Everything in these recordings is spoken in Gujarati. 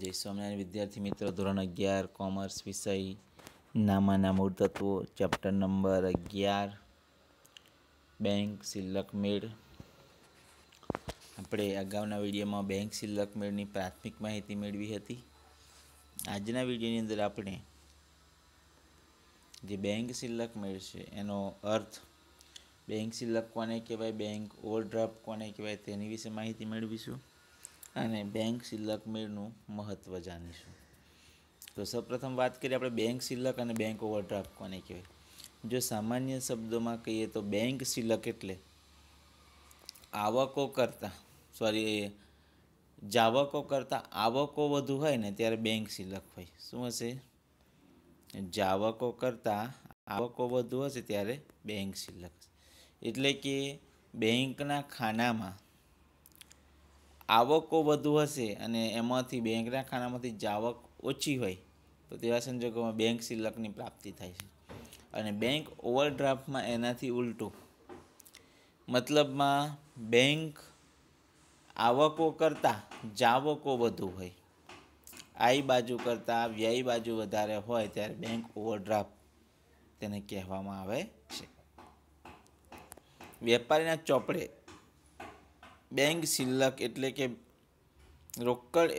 જય સ્વામિનારાયણ વિદ્યાર્થી મિત્રો ધોરણ અગિયાર કોમર્સ વિષય નામાના મૂળ તત્વો ચેપ્ટર નંબર અગિયાર બેંક સિલક મેળ આપણે અગાઉના વિડીયોમાં બેંક સિલક મેળની પ્રાથમિક માહિતી મેળવી હતી આજના વિડીયોની અંદર આપણે જે બેંક શિલ્લક મેળ છે એનો અર્થ બેંક સિલક કોને કહેવાય બેંક ઓવરડ્રાફ્ટ કોને કહેવાય તેની વિશે માહિતી મેળવીશું અને બેંક શિલ્લક મેળનું મહત્ત્વ જાણીશું તો સૌપ્રથમ વાત કરીએ આપણે બેંક શિલ્લક અને બેંક ઓવરડ્રાફ્ટ કોને કહેવાય જો સામાન્ય શબ્દોમાં કહીએ તો બેંક શિલ્લક એટલે આવકો કરતાં સોરી જાવકો કરતાં આવકો વધુ હોય ને ત્યારે બેંક શિલ્લક હોય શું હશે જાવકો કરતાં આવકો વધુ હશે ત્યારે બેંક શિલ્લક એટલે કે બેંકના ખાનામાં આવકો વધુ હશે અને એમાંથી બેંકના ખાનામાંથી જાવક ઓછી હોય તો તેવા સંજોગોમાં બેંક શિલ્લકની પ્રાપ્તિ થાય છે અને બેંક ઓવરડ્રાફ્ટમાં એનાથી ઉલટું મતલબમાં બેંક આવકો કરતાં જાવકો વધુ હોય આઈ બાજુ કરતાં વ્યય બાજુ વધારે હોય ત્યારે બેંક ઓવરડ્રાફ્ટ તેને કહેવામાં આવે છે વેપારીના ચોપડે બેંક સિલ્લક એટલે કે રોકડ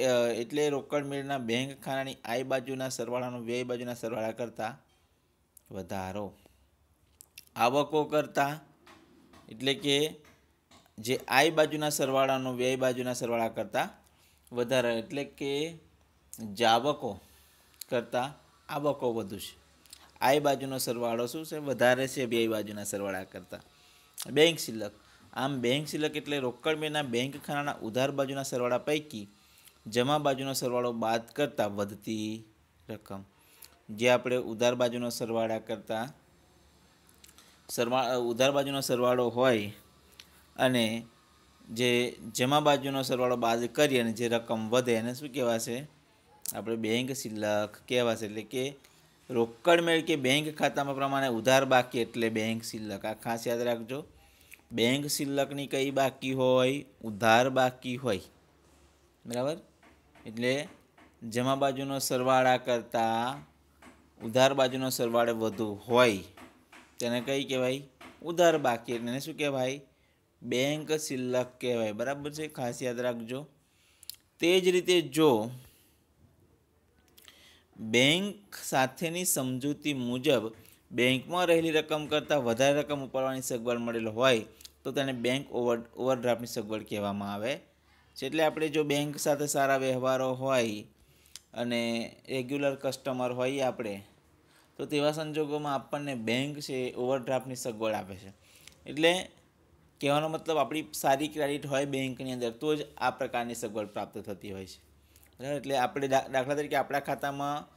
એટલે રોકડ મેળના બેંક ખાનાની આઈ બાજુના સરવાળાનો વ્યય બાજુના સરવાળા કરતાં વધારો આવકો કરતાં એટલે કે જે આઈ બાજુના સરવાળાનો વ્યય બાજુના સરવાળા કરતાં વધારો એટલે કે જાવકો કરતાં આવકો વધુ છે આઈ બાજુનો સરવાળો શું છે વધારે છે વ્યય બાજુના સરવાળા કરતાં બેંક સિલ્લક આમ બેંક શિલક એટલે રોકડ બેના બેંક ખાનાના ઉધાર બાજુના સરવાળા પૈકી જમા બાજુનો સરવાળો બાદ કરતાં વધતી રકમ જે આપણે ઉધાર બાજુનો સરવાળા કરતાં સરવા ઉધાર બાજુનો સરવાળો હોય અને જે જમા બાજુનો સરવાળો બાદ કરીએ અને જે રકમ વધે એને શું કહેવાશે આપણે બેંક શિલ્લક કહેવાશે એટલે કે રોકડ મેળ કે બેંક ખાતામાં પ્રમાણે ઉધાર બાકી એટલે બેંક શિલ્લક આ ખાસ યાદ રાખજો બેંક શિલ્લકની કઈ બાકી હોય ઉધાર બાકી હોય બરાબર એટલે જમા બાજુનો સરવાળા કરતાં ઉધાર બાજુનો સરવાળો વધુ હોય તેને કઈ કહેવાય ઉધાર બાકી એટલે શું કહેવાય બેંક શિલ્લક કહેવાય બરાબર છે ખાસ યાદ રાખજો તે જ રીતે જો બેંક સાથેની સમજૂતી મુજબ બેંકમાં રહેલી રકમ કરતાં વધારે રકમ ઉપાડવાની સગવડ મળેલ હોય તો તેને બેંક ઓવર ઓવરડ્રાફ્ટની સગવડ કહેવામાં આવે છે એટલે આપણે જો બેંક સાથે સારા વ્યવહારો હોય અને રેગ્યુલર કસ્ટમર હોઈએ આપણે તો તેવા સંજોગોમાં આપણને બેંક છે ઓવરડ્રાફ્ટની સગવડ આપે છે એટલે કહેવાનો મતલબ આપણી સારી ક્રેડિટ હોય બેંકની અંદર તો જ આ પ્રકારની સગવડ પ્રાપ્ત થતી હોય છે બરાબર એટલે આપણે દાખલા તરીકે આપણા ખાતામાં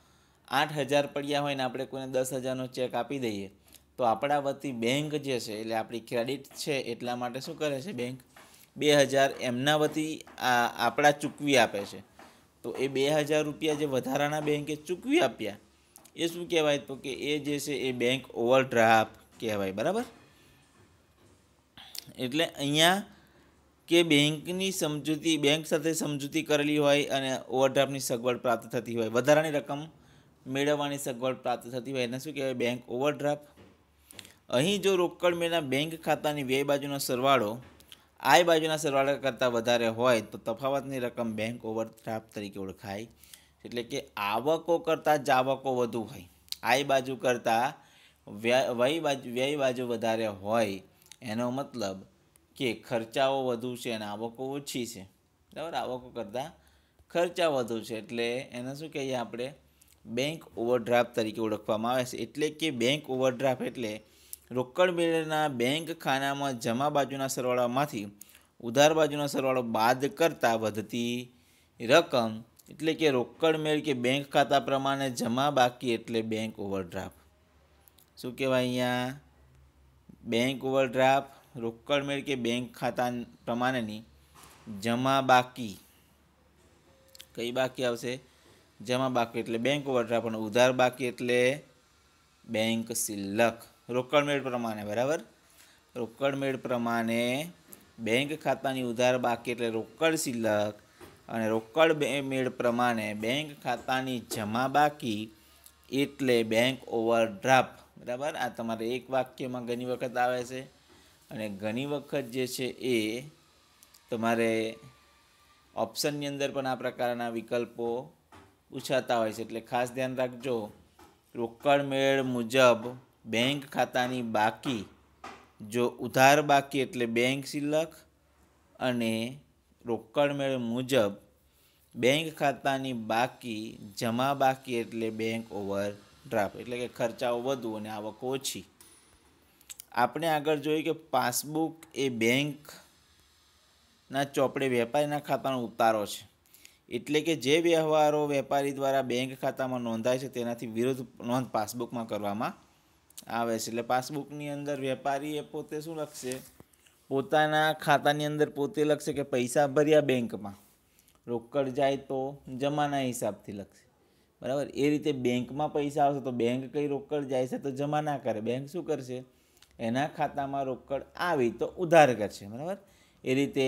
આઠ હજાર પડ્યા હોય ને આપણે કોઈને દસ હજારનો ચેક આપી દઈએ તો આપણા વતી બેંક જે છે એટલે આપણી ક્રેડિટ છે એટલા માટે શું કરે છે બેંક બે હજાર એમના વતી આ આપણા ચૂકવી આપે છે તો એ બે હજાર રૂપિયા જે વધારાના બેંકે ચૂકવી આપ્યા એ શું કહેવાય તો કે એ જે છે એ બેંક ઓવરડ્રાફ્ટ કહેવાય બરાબર એટલે અહીંયા કે બેંકની સમજૂતી બેંક સાથે સમજૂતી કરેલી હોય અને ઓવરડ્રાફ્ટની સગવડ પ્રાપ્ત થતી હોય વધારાની રકમ મેળવવાની સગવડ પ્રાપ્ત થતી હોય એને શું કહેવાય બેંક ઓવરડ્રાફ્ટ અહીં જો રોકડ મેળા બેંક ખાતાની વ્યય બાજુનો સરવાળો આય બાજુના સરવાળા કરતાં વધારે હોય તો તફાવતની રકમ બેંક ઓવરડ્રાફ્ટ તરીકે ઓળખાય એટલે કે આવકો કરતાં જાવકો વધુ હોય આય બાજુ કરતાં વ્યય બાજુ વ્યય બાજુ વધારે હોય એનો મતલબ કે ખર્ચાઓ વધુ છે અને આવકો ઓછી છે બરાબર આવકો કરતાં ખર્ચા વધુ છે એટલે એને શું કહીએ આપણે બેંક ઓવરડ્રાફ્ટ તરીકે ઓળખવામાં આવે છે એટલે કે બેંક ઓવરડ્રાફ્ટ એટલે રોકડ બેલના બેંક ખાનામાં જમા બાજુના સરવાળામાંથી ઉધાર બાજુના સરવાળો બાદ કરતાં વધતી રકમ એટલે કે રોકડ મેળ કે બેંક ખાતા પ્રમાણે જમા બાકી એટલે બેંક ઓવરડ્રાફ્ટ શું કહેવાય અહીંયા બેંક ઓવરડ્રાફ્ટ રોકડ મેળ કે બેંક ખાતા પ્રમાણેની જમા બાકી કઈ બાકી આવશે જમા બાકી એટલે બેંક ઓવરડ્રાફ્ટ અને ઉધાર બાકી એટલે બેંક રોકડ મેળ પ્રમાણે બરાબર રોકડ મેળ પ્રમાણે બેંક ખાતાની ઉધાર બાકી એટલે રોકડ સિલક અને રોકડ મેળ પ્રમાણે બેંક ખાતાની જમા બાકી એટલે બેંક ઓવરડ્રાફ્ટ બરાબર આ તમારે એક વાક્યમાં ઘણી વખત આવે છે અને ઘણી વખત જે છે એ તમારે ઓપ્શનની અંદર પણ આ પ્રકારના વિકલ્પો પૂછાતા હોય છે એટલે ખાસ ધ્યાન રાખજો રોકડ મેળ મુજબ બેંક ખાતાની બાકી જો ઉધાર બાકી એટલે બેંક શિલ્લક અને રોકડ મેળ મુજબ બેંક ખાતાની બાકી જમા બાકી એટલે બેંક ઓવર ડ્રાફ્ટ એટલે કે ખર્ચાઓ વધુ અને આવક ઓછી આપણે આગળ જોઈએ કે પાસબુક એ બેંકના ચોપડે વેપારીના ખાતાનો ઉતારો છે એટલે કે જે વ્યવહારો વેપારી દ્વારા બેંક ખાતામાં નોંધાય છે તેનાથી વિરુદ્ધ નોંધ પાસબુકમાં કરવામાં આવે છે એટલે પાસબુકની અંદર વેપારીએ પોતે શું લખશે પોતાના ખાતાની અંદર પોતે લખશે કે પૈસા ભર્યા બેંકમાં રોકડ જાય તો જમાના હિસાબથી લખશે બરાબર એ રીતે બેંકમાં પૈસા આવશે તો બેંક કંઈ રોકડ જાય છે તો જમાના કરે બેંક શું કરશે એના ખાતામાં રોકડ આવી તો ઉધાર કરશે બરાબર એ રીતે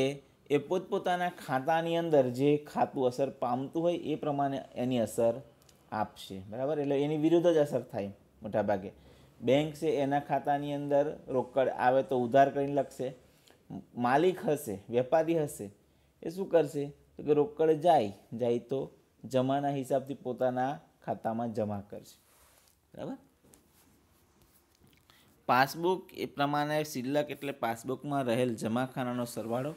એ પોતપોતાના ખાતાની અંદર જે ખાતું અસર પામતું હોય એ પ્રમાણે એની અસર આપશે બરાબર એટલે એની વિરુદ્ધ જ અસર થાય મોટાભાગે બેંક છે એના ખાતાની અંદર રોકડ આવે તો ઉધાર કરીને લખશે માલિક હશે વેપારી હશે એ શું કરશે તો કે રોકડ જાય જાય તો જમાના હિસાબથી પોતાના ખાતામાં જમા કરશે બરાબર પાસબુક એ પ્રમાણે શિલ્લક એટલે પાસબુકમાં રહેલ જમાખાનાનો સરવાળો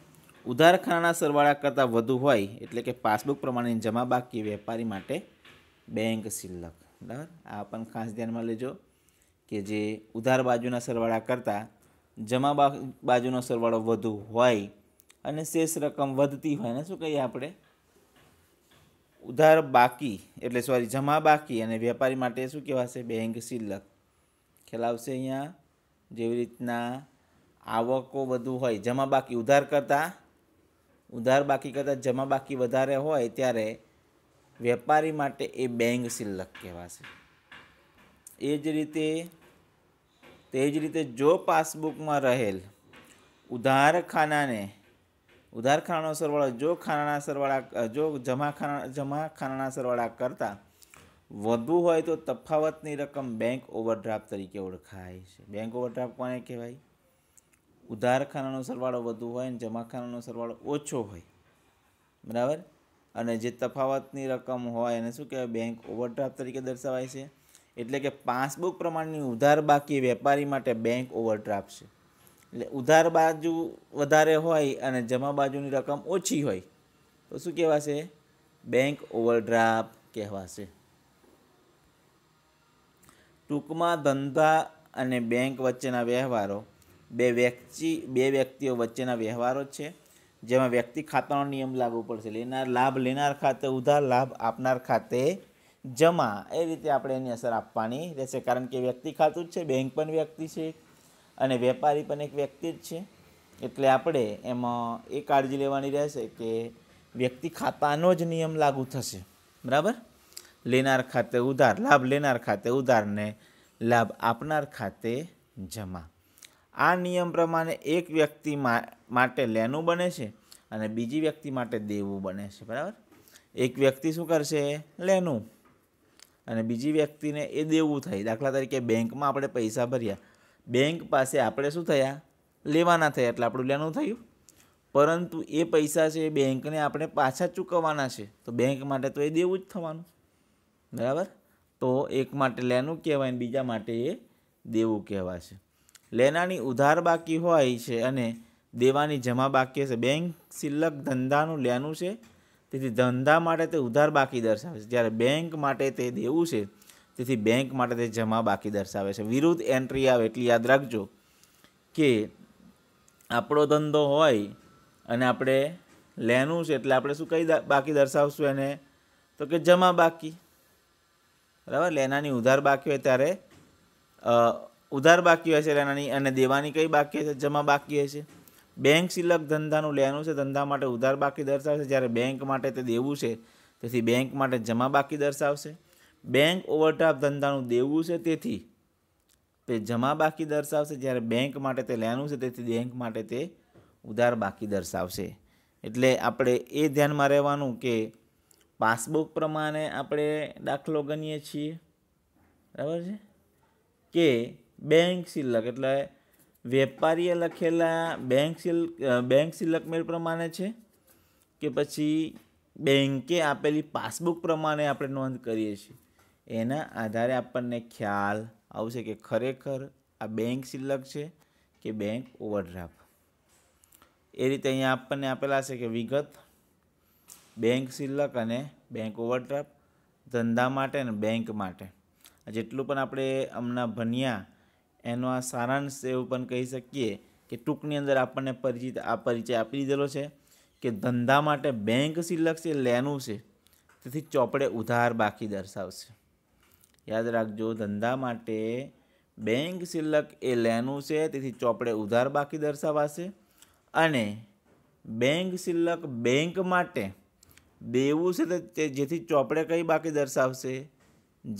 ઉધારખાનાના સરવાળા કરતાં વધુ હોય એટલે કે પાસબુક પ્રમાણેની જમા બાકી વેપારી માટે બેંક શિલ્લક બરાબર આ પણ ખાસ ધ્યાનમાં લેજો કે જે ઉધાર બાજુના સરવાળા કરતાં જમા બાજુનો સરવાળો વધુ હોય અને શેષ રકમ વધતી હોય ને શું કહીએ આપણે ઉધાર બાકી એટલે સોરી જમા બાકી અને વેપારી માટે શું કહેવાશે બેંક શિલ્લક ખ્યાલ આવશે અહીંયા જેવી રીતના આવકો વધુ હોય જમા બાકી ઉધાર કરતાં ઉધાર બાકી કરતાં જમા બાકી વધારે હોય ત્યારે વેપારી માટે એ બેંક શિલ્લક કહેવાશે એ જ રીતે તે જ રીતે જો પાસબુકમાં રહેલ ઉધારખાનાને ઉધારખાનાનો સરવાળો જો ખાનાના સરવાળા જો જમા ખાના જમા ખાનાના સરવાળા કરતાં વધુ હોય તો તફાવતની રકમ બેંક ઓવરડ્રાફ્ટ તરીકે ઓળખાય છે બેંક ઓવરડ્રાફ્ટ કોને કહેવાય ઉધારખાનાનો સરવાળો વધુ હોય અને જમાખાનાનો સરવાળો ઓછો હોય બરાબર અને જે તફાવતની રકમ હોય એને શું કહેવાય બેંક ઓવરડ્રાફ્ટ તરીકે દર્શાવાય છે એટલે કે પાસબુક પ્રમાણની ઉધાર બાકી વેપારી માટે બેંક ઓવરડ્રાફ્ટ છે એટલે ઉધાર બાજુ વધારે હોય અને જમા બાજુની રકમ ઓછી હોય તો શું કહેવાશે બેંક ઓવરડ્રાફ્ટ કહેવાશે ટૂંકમાં ધંધા અને બેંક વચ્ચેના વ્યવહારો બે વ્યક્તિ બે વ્યક્તિઓ વચ્ચેના વ્યવહારો છે જેમાં વ્યક્તિ ખાતાનો નિયમ લાગુ પડશે લેનાર લાભ લેનાર ખાતે ઉધાર લાભ આપનાર ખાતે જમા એ રીતે આપણે એની અસર આપવાની રહેશે કારણ કે વ્યક્તિ ખાતું જ છે બેંક પણ વ્યક્તિ છે અને વેપારી પણ એક વ્યક્તિ જ છે એટલે આપણે એમાં એ કાળજી લેવાની રહેશે કે વ્યક્તિ ખાતાનો જ નિયમ લાગુ થશે બરાબર લેનાર ખાતે ઉધાર લાભ લેનાર ખાતે ઉધારને લાભ આપનાર ખાતે જમા આ નિયમ પ્રમાણે એક વ્યક્તિ માટે લેનું બને છે અને બીજી વ્યક્તિ માટે દેવું બને છે બરાબર એક વ્યક્તિ શું કરશે લેનું અને બીજી વ્યક્તિને એ દેવું થાય દાખલા તરીકે બેંકમાં આપણે પૈસા ભર્યા બેંક પાસે આપણે શું થયા લેવાના થયા એટલે આપણું લેનું થયું પરંતુ એ પૈસા છે એ બેંકને આપણે પાછા ચૂકવવાના છે તો બેંક માટે તો એ દેવું જ થવાનું બરાબર તો એક માટે લેનું કહેવાય ને બીજા માટે એ દેવું કહેવાશે લેનાની ઉધાર બાકી હોય છે અને દેવાની જમા બાકી હશે બેંક શિલ્લક ધંધાનું લેનું છે તેથી ધંધા માટે તે ઉધાર બાકી દર્શાવે છે જ્યારે બેંક માટે તે દેવું છે તેથી બેંક માટે તે જમા બાકી દર્શાવે છે વિરુદ્ધ એન્ટ્રી આવે એટલી યાદ રાખજો કે આપણો ધંધો હોય અને આપણે લેનું છે એટલે આપણે શું કઈ બાકી દર્શાવશું એને તો કે જમા બાકી બરાબર લેનાની ઉધાર બાકી હોય ત્યારે ઉધાર બાકી હશે છે લેનાની અને દેવાની કઈ બાકી હશે જમા બાકી હશે બેંક શિલક ધંધાનું લેવાનું છે ધંધા માટે ઉધાર બાકી દર્શાવશે જ્યારે બેંક માટે તે દેવું છે તેથી બેંક માટે જમા બાકી દર્શાવશે બેંક ઓવરડ્રાફ્ટ ધંધાનું દેવું છે તેથી તે જમા બાકી દર્શાવશે જ્યારે બેંક માટે તે લેવાનું છે તેથી બેંક માટે તે ઉધાર બાકી દર્શાવશે એટલે આપણે એ ધ્યાનમાં રહેવાનું કે પાસબુક પ્રમાણે આપણે દાખલો ગણીએ છીએ બરાબર છે કે બેંક શિલક એટલે વેપારીએ લખેલા બેંક શિલ બેંક શિલક મેળ પ્રમાણે છે કે પછી બેંકે આપેલી પાસબુક પ્રમાણે આપણે નોંધ કરીએ છીએ એના આધારે આપણને ખ્યાલ આવશે કે ખરેખર આ બેંક શિલક છે કે બેંક ઓવરડ્રાફ્ટ એ રીતે અહીંયા આપણને આપેલા છે કે વિગત બેંક શિલ્લક અને બેંક ઓવરડ્રાફ્ટ ધંધા માટે અને બેંક માટે જેટલું પણ આપણે હમણાં ભણ્યા એનો આ સારાંશ એવું પણ કહી શકીએ કે ટૂંકની અંદર આપણને પરિચિત આ પરિચય આપી દીધેલો છે કે ધંધા માટે બેંક સિલક છે લેનું છે તેથી ચોપડે ઉધાર બાકી દર્શાવશે યાદ રાખજો ધંધા માટે બેંક શિલ્લક એ લેનું છે તેથી ચોપડે ઉધાર બાકી દર્શાવાશે અને બેંક શિલ્લક બેંક માટે દેવું છે તે જેથી ચોપડે કઈ બાકી દર્શાવશે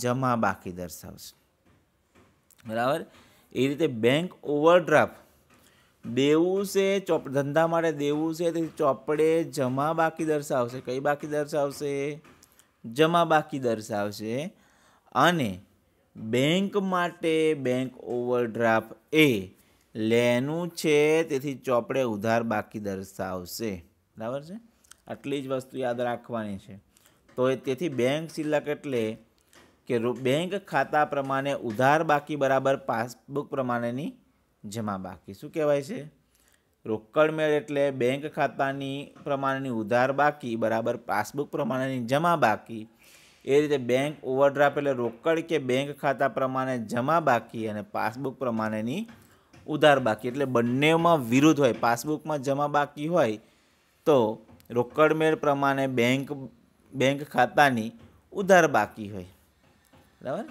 જમા બાકી દર્શાવશે બરાબર એ રીતે બેંક ઓવરડ્રાફ્ટ દેવું છે ચોપ ધંધા માટે દેવું છે તેથી ચોપડે જમા બાકી દર્શાવશે કઈ બાકી દર્શાવશે જમા બાકી દર્શાવશે અને બેંક માટે બેંક ઓવરડ્રાફ્ટ એ લેનું છે તેથી ચોપડે ઉધાર બાકી દર્શાવશે બરાબર છે આટલી જ વસ્તુ યાદ રાખવાની છે તો તેથી બેંક શિલ્લક એટલે કે બેંક ખાતા પ્રમાણે ઉધાર બાકી બરાબર પાસબુક પ્રમાણેની જમા બાકી શું કહેવાય છે રોકડ મેળ એટલે બેંક ખાતાની પ્રમાણેની ઉધાર બાકી બરાબર પાસબુક પ્રમાણેની જમા બાકી એ રીતે બેંક ઓવરડ્રાફ્ટ એટલે રોકડ કે બેંક ખાતા પ્રમાણે જમા બાકી અને પાસબુક પ્રમાણેની ઉધાર બાકી એટલે બંનેમાં વિરુદ્ધ હોય પાસબુકમાં જમા બાકી હોય તો રોકડ મેળ પ્રમાણે બેંક બેંક ખાતાની ઉધાર બાકી હોય બરાબર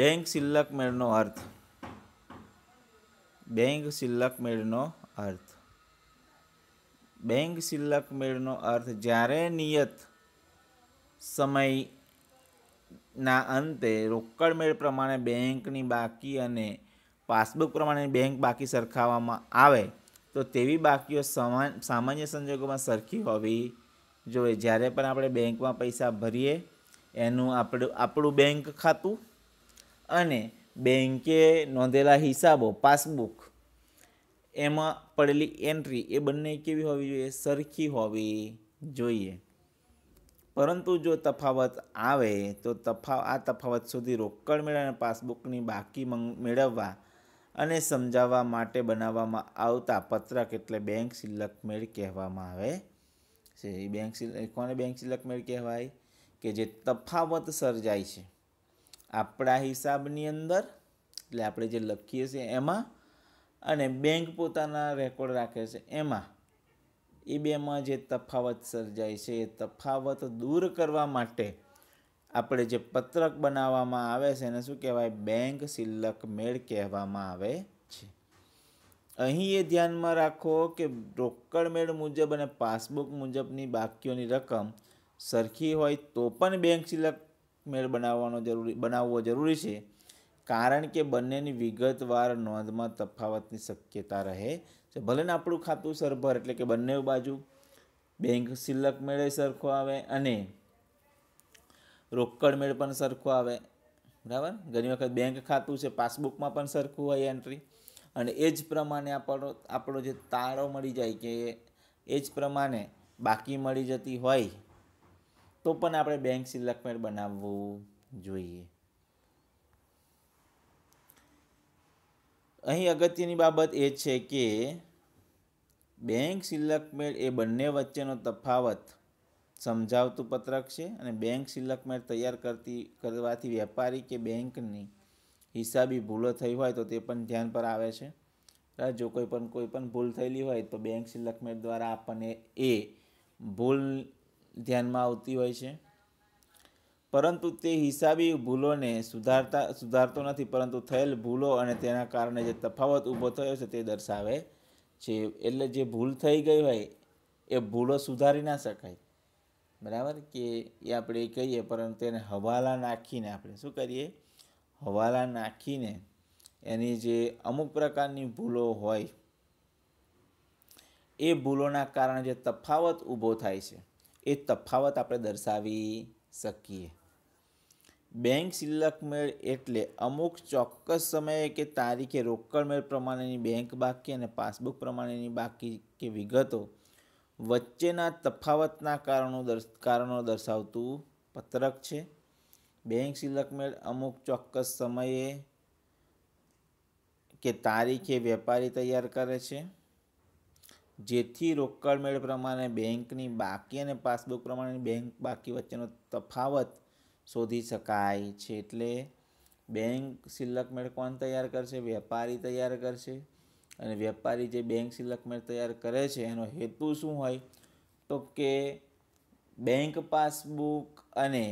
બેંક શિલ્લક મેળનો અર્થ બેંક શિલ્લક મેળનો અર્થ બેંક શિલ્લક મેળનો અર્થ જ્યારે નિયત સમયના અંતે રોકડ મેળ પ્રમાણે બેંકની બાકી અને પાસબુક પ્રમાણે બેંક બાકી સરખાવવામાં આવે તો તેવી બાકીઓ સામાન્ય સંજોગોમાં સરખી હોવી જોઈએ જ્યારે પણ આપણે બેંકમાં પૈસા ભરીએ એનું આપણું આપણું બેંક ખાતું અને બેંકે નોંધેલા હિસાબો પાસબુક એમાં પડેલી એન્ટ્રી એ બંને કેવી હોવી જોઈએ સરખી હોવી જોઈએ પરંતુ જો તફાવત આવે તો તફા આ તફાવત સુધી રોકડ મેળવીને પાસબુકની બાકી મંગ મેળવવા અને સમજાવવા માટે બનાવવામાં આવતા પત્રક એટલે બેંક શિલ્લક મેળ કહેવામાં આવે છે એ બેંક કોને બેંક મેળ કહેવાય કે જે તફાવત સર્જાય છે આપણા હિસાબની અંદર એટલે આપણે જે લખીએ છીએ એમાં અને બેંક પોતાના રેકોર્ડ રાખે છે એમાં એ બેમાં જે તફાવત સર્જાય છે એ તફાવત દૂર કરવા માટે આપણે જે પત્રક બનાવવામાં આવે છે એને શું કહેવાય બેંક શિલ્લક મેળ કહેવામાં આવે છે અહીં એ ધ્યાનમાં રાખો કે રોકડમેળ મુજબ અને પાસબુક મુજબની બાકીઓની રકમ સરખી હોય તો પણ બેંક સિલક મેળ બનાવવાનો જરૂરી બનાવવો જરૂરી છે કારણ કે બંનેની વિગતવાર નોંધમાં તફાવતની શક્યતા રહે છે ભલે ને આપણું ખાતું સરભર એટલે કે બંને બાજુ બેંક સિલક મેળે સરખો આવે અને રોકડ મેળ પણ સરખું આવે બરાબર ઘણી વખત બેંક ખાતું છે પાસબુકમાં પણ સરખું હોય એન્ટ્રી અને એ જ પ્રમાણે આપણો આપણો જે તાળો મળી જાય કે એ જ પ્રમાણે બાકી મળી જતી હોય તો પણ આપણે બેંક સિલેક્ટમેન્ટ બનાવવું જોઈએ અહીં અગત્યની બાબત એ છે કે બેંક સિલેક્ટમેન્ટ એ બંને વચ્ચેનો તફાવત સમજાવતું પત્રક છે અને બેંક સિલકમેટ તૈયાર કરતી કરવાથી વેપારી કે બેંકની હિસાબી ભૂલો થઈ હોય તો તે પણ ધ્યાન પર આવે છે જો કોઈ પણ કોઈ પણ ભૂલ થયેલી હોય તો બેંક સિલકમેટ દ્વારા આપણને એ ભૂલ ધ્યાનમાં આવતી હોય છે પરંતુ તે હિસાબી ભૂલોને સુધારતા સુધારતો નથી પરંતુ થયેલ ભૂલો અને તેના કારણે જે તફાવત ઊભો થયો છે તે દર્શાવે છે એટલે જે ભૂલ થઈ ગઈ હોય એ ભૂલો સુધારી ના શકાય બરાબર કે એ આપણે કહીએ પરંતુ એને હવાલા નાખીને આપણે શું કરીએ હવાલા નાખીને એની જે અમુક પ્રકારની ભૂલો હોય એ ભૂલોના કારણે જે તફાવત ઊભો થાય છે એ તફાવત આપણે દર્શાવી શકીએ બેંક મેળ એટલે અમુક ચોક્કસ સમયે કે તારીખે રોકડ મેળ પ્રમાણેની બેંક બાકી અને પાસબુક પ્રમાણેની બાકી કે વિગતો વચ્ચેના તફાવતના કારણો કારણો દર્શાવતું પત્રક છે બેંક શિલ્લકમેળ અમુક ચોક્કસ સમયે કે તારીખે વેપારી તૈયાર કરે છે જેથી રોકડ મેળ પ્રમાણે બેંકની બાકી અને પાસબુક પ્રમાણે બેંક બાકી વચ્ચેનો તફાવત શોધી શકાય છે એટલે બેંક શિલ્લકમેળ કોણ તૈયાર કરશે વેપારી તૈયાર કરશે અને વેપારી જે બેંક શિલ્લકમેળ તૈયાર કરે છે એનો હેતુ શું હોય તો કે બેંક પાસબુક અને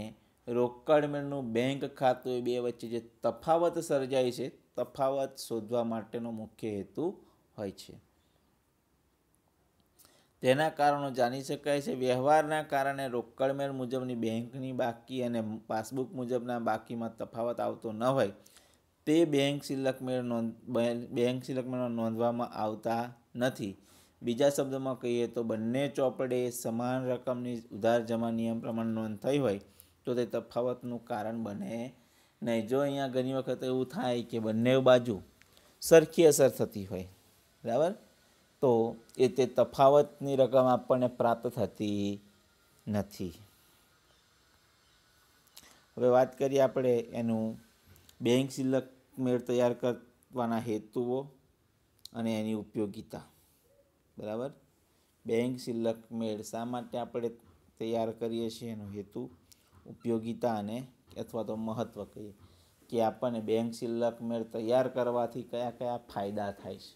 રોકડ મેળનું બેંક ખાતું એ બે વચ્ચે જે તફાવત સર્જાય છે તફાવત શોધવા માટેનો મુખ્ય હેતુ હોય છે તેના કારણો જાણી શકાય છે વ્યવહારના કારણે રોકડમેળ મુજબની બેંકની બાકી અને પાસબુક મુજબના બાકીમાં તફાવત આવતો ન હોય તે બેંક શિલ્લકમેળ નોંધ બેંક શિલ્લકમેળ નોંધવામાં આવતા નથી બીજા શબ્દોમાં કહીએ તો બંને ચોપડે સમાન રકમની ઉધાર જમા નિયમ પ્રમાણે નોંધ થઈ હોય તો તે તફાવતનું કારણ બને નહીં જો અહીંયા ઘણી વખત એવું થાય કે બંને બાજુ સરખી અસર થતી હોય બરાબર તો એ તે તફાવતની રકમ આપણને પ્રાપ્ત થતી નથી હવે વાત કરીએ આપણે એનું બેંક શિલ્લક મેળ તૈયાર કરવાના હેતુઓ અને એની ઉપયોગિતા બરાબર બેંક શિલ્લક મેળ શા માટે આપણે તૈયાર કરીએ છીએ એનો હેતુ ઉપયોગિતાને અથવા તો મહત્ત્વ કહીએ કે આપણને બેંક શિલ્લક મેળ તૈયાર કરવાથી કયા કયા ફાયદા થાય છે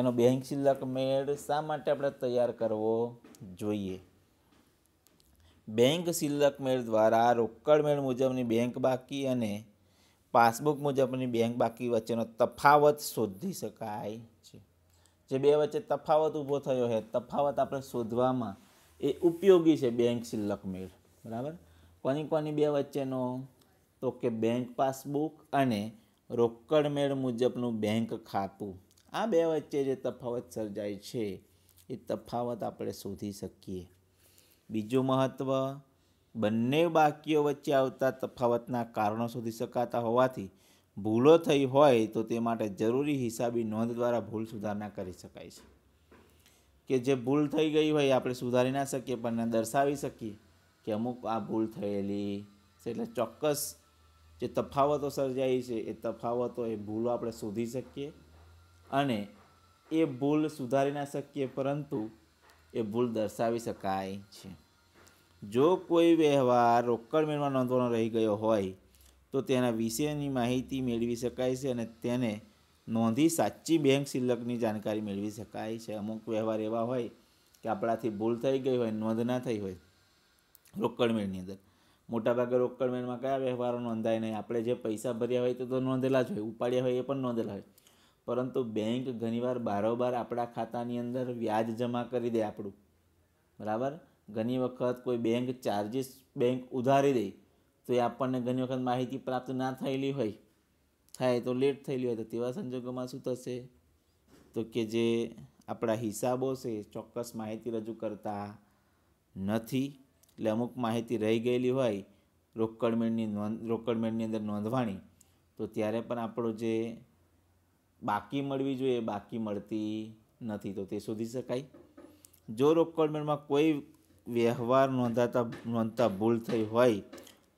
એનો બેંક શિલ્લક મેળ શા માટે આપણે તૈયાર કરવો જોઈએ બેંક શિલ્લક મેળ દ્વારા રોકડ મેળ મુજબની બેંક બાકી અને પાસબુક મુજબની બેંક બાકી વચ્ચેનો તફાવત શોધી શકાય છે જે બે વચ્ચે તફાવત ઊભો થયો છે તફાવત આપણે શોધવામાં એ ઉપયોગી છે બેંક શિલ્લક મેળ બરાબર કોની કોની બે વચ્ચેનો તો કે બેંક પાસબુક અને રોકડમેળ મુજબનું બેંક ખાતું આ બે વચ્ચે જે તફાવત સર્જાય છે એ તફાવત આપણે શોધી શકીએ બીજું મહત્ત્વ બંને બાકીઓ વચ્ચે આવતા તફાવતના કારણો શોધી શકાતા હોવાથી ભૂલો થઈ હોય તો તે માટે જરૂરી હિસાબી નોંધ દ્વારા ભૂલ સુધારણા કરી શકાય છે કે જે ભૂલ થઈ ગઈ હોય આપણે સુધારી ના શકીએ પણ દર્શાવી શકીએ કે અમુક આ ભૂલ થયેલી છે એટલે ચોક્કસ જે તફાવતો સર્જાઈ છે એ તફાવતો એ ભૂલો આપણે શોધી શકીએ અને એ ભૂલ સુધારી ના શકીએ પરંતુ એ ભૂલ દર્શાવી શકાય છે જો કોઈ વ્યવહાર રોકડ મેળવા નોંધવાનો રહી ગયો હોય તો તેના વિશેની માહિતી મેળવી શકાય છે અને તેને નોંધી સાચી બેંક શિલ્લકની જાણકારી મેળવી શકાય છે અમુક વ્યવહાર એવા હોય કે આપણાથી ભૂલ થઈ ગઈ હોય નોંધ ના થઈ હોય રોકડમેળની અંદર મોટાભાગે રોકડમેળમાં કયા વ્યવહારો નોંધાય નહીં આપણે જે પૈસા ભર્યા હોય તો નોંધેલા જ હોય ઉપાડ્યા હોય એ પણ નોંધેલા હોય પરંતુ બેંક ઘણીવાર બારોબાર આપણા ખાતાની અંદર વ્યાજ જમા કરી દે આપણું બરાબર ઘણી વખત કોઈ બેંક ચાર્જિસ બેંક ઉધારી દે તો એ આપણને ઘણી વખત માહિતી પ્રાપ્ત ના થયેલી હોય થાય તો લેટ થયેલી હોય તો તેવા સંજોગોમાં શું થશે તો કે જે આપણા હિસાબો છે ચોક્કસ માહિતી રજૂ કરતા નથી એટલે અમુક માહિતી રહી ગયેલી હોય રોકડમેળની નોંધ રોકડમેળની અંદર નોંધવાની તો ત્યારે પણ આપણો જે બાકી મળવી જોઈએ બાકી મળતી નથી તો તે શોધી શકાય જો રોકડમેળમાં કોઈ વ્યવહાર નોંધાતા નોંધતા ભૂલ થઈ હોય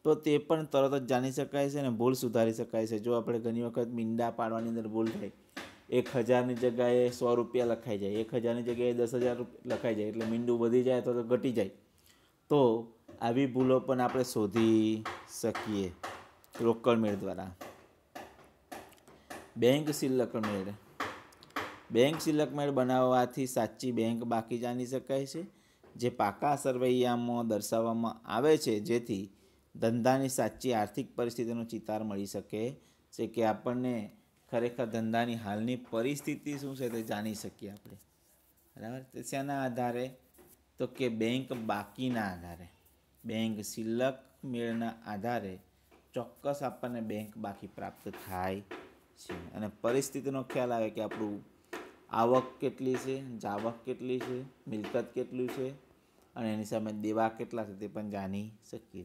તો તે પણ તરત જ જાણી શકાય છે અને ભૂલ સુધારી શકાય છે જો આપણે ઘણી વખત મીંડા પાડવાની અંદર ભૂલ થાય એક હજારની જગ્યાએ સો રૂપિયા લખાઈ જાય એક હજારની જગ્યાએ દસ હજાર લખાઈ જાય એટલે મીંડું વધી જાય તો ઘટી જાય તો આવી ભૂલો પણ આપણે શોધી શકીએ રોકડ મેળ દ્વારા બેંક સિલકમેળ બેંક મેળ બનાવવાથી સાચી બેંક બાકી જાણી શકાય છે જે પાકા સરવૈયામાં દર્શાવવામાં આવે છે જેથી ધંધાની સાચી આર્થિક પરિસ્થિતિનો ચિતાર મળી શકે છે કે આપણને ખરેખર ધંધાની હાલની પરિસ્થિતિ શું છે તે જાણી શકીએ આપણે બરાબર તે શેના આધારે તો કે બેંક બાકીના આધારે બેંક શિલ્લક મેળના આધારે ચોક્કસ આપણને બેંક બાકી પ્રાપ્ત થાય છે અને પરિસ્થિતિનો ખ્યાલ આવે કે આપણું આવક કેટલી છે જાવક કેટલી છે મિલકત કેટલું છે અને એની સામે દેવા કેટલા છે તે પણ જાણી શકીએ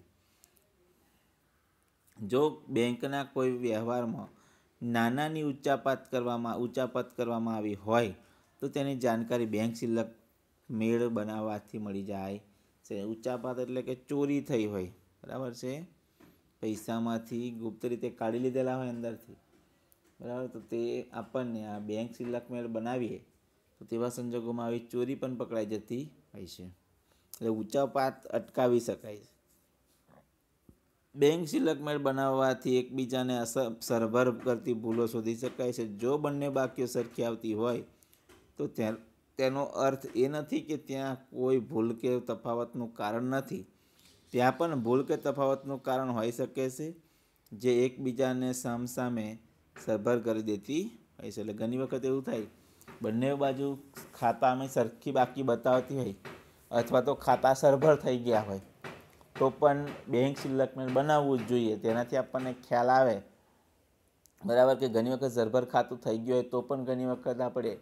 જો બેંકના કોઈ વ્યવહારમાં નાનાની ઊંચાપાત કરવામાં ઊંચાપાત કરવામાં આવી હોય તો તેની જાણકારી બેંક શિલ્લક મેળ બનાવવાથી મળી જાય છે ઉચ્ચાપાત એટલે કે ચોરી થઈ હોય બરાબર છે પૈસામાંથી ગુપ્ત રીતે કાઢી લીધેલા હોય અંદરથી બરાબર તો તે આપણને આ બેંક શિલ્લક મેળ બનાવીએ તો તેવા સંજોગોમાં આવી ચોરી પણ પકડાઈ જતી હોય છે એટલે ઉચ્ચાપાત અટકાવી શકાય છે બેંક શિલકમેળ બનાવવાથી એકબીજાને અસર સરભર કરતી ભૂલો શોધી શકાય છે જો બંને બાકીઓ સરખી આવતી હોય તો ત્યાં તેનો અર્થ એ નથી કે ત્યાં કોઈ ભૂલ કે તફાવતનું કારણ નથી ત્યાં પણ ભૂલ કે તફાવતનું કારણ હોઈ શકે છે જે એકબીજાને સામસામે સરભર કરી દેતી હોય છે એટલે ઘણી વખત એવું થાય બંને બાજુ ખાતામાં સરખી બાકી બતાવતી હોય અથવા તો ખાતા સરભર થઈ ગયા હોય તો પણ બેંક સ્ટેટમેન્ટ બનાવવું જ જોઈએ તેનાથી આપણને ખ્યાલ આવે બરાબર કે ઘણી વખત સરભર ખાતું થઈ ગયું હોય તો પણ ઘણી વખત આપણે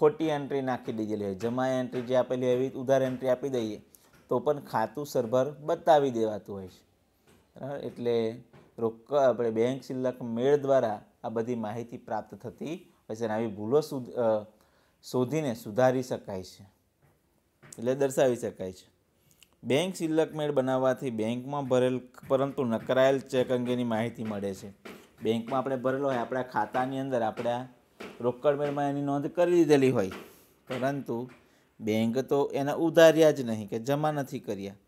ખોટી એન્ટ્રી નાખી દીધેલી હોય જમા એન્ટ્રી જે આપેલી એવી ઉધાર એન્ટ્રી આપી દઈએ તો પણ ખાતું સરભર બતાવી દેવાતું હોય છે બરાબર એટલે રોક આપણે બેંક શિલ્લક મેળ દ્વારા આ બધી માહિતી પ્રાપ્ત થતી હોય છે અને આવી ભૂલો શોધીને સુધારી શકાય છે એટલે દર્શાવી શકાય છે બેંક શિલ્લક મેળ બનાવવાથી બેંકમાં ભરેલ પરંતુ નકરાયેલ ચેક અંગેની માહિતી મળે છે બેંકમાં આપણે ભરેલો હોય આપણા ખાતાની અંદર આપણા રોકડ મેળમાં એની નોંધ કરી દીધેલી હોય પરંતુ બેંક તો એના ઉધાર્યા જ નહીં કે જમા નથી કર્યા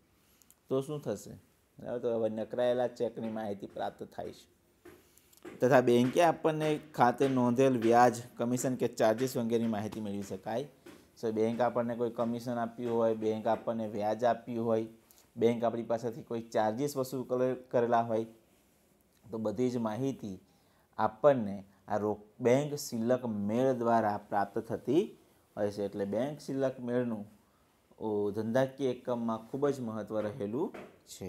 તો શું થશે બરાબર તો હવે નકળાયેલા ચેકની માહિતી પ્રાપ્ત થાય છે તથા બેંકે આપણને ખાતે નોંધેલ વ્યાજ કમિશન કે ચાર્જિસ વગેરેની માહિતી મેળવી શકાય સો બેંક આપણને કોઈ કમિશન આપ્યું હોય બેંક આપણને વ્યાજ આપ્યું હોય બેંક આપણી પાસેથી કોઈ ચાર્જિસ વસૂલ કરેલા હોય તો બધી જ માહિતી આપણને આ રોક બેંક શિલ્લક મેળ દ્વારા પ્રાપ્ત થતી હોય છે એટલે બેંક શિલ્લક મેળનું ધંધાકીય એકમમાં ખૂબ જ મહત્ત્વ રહેલું છે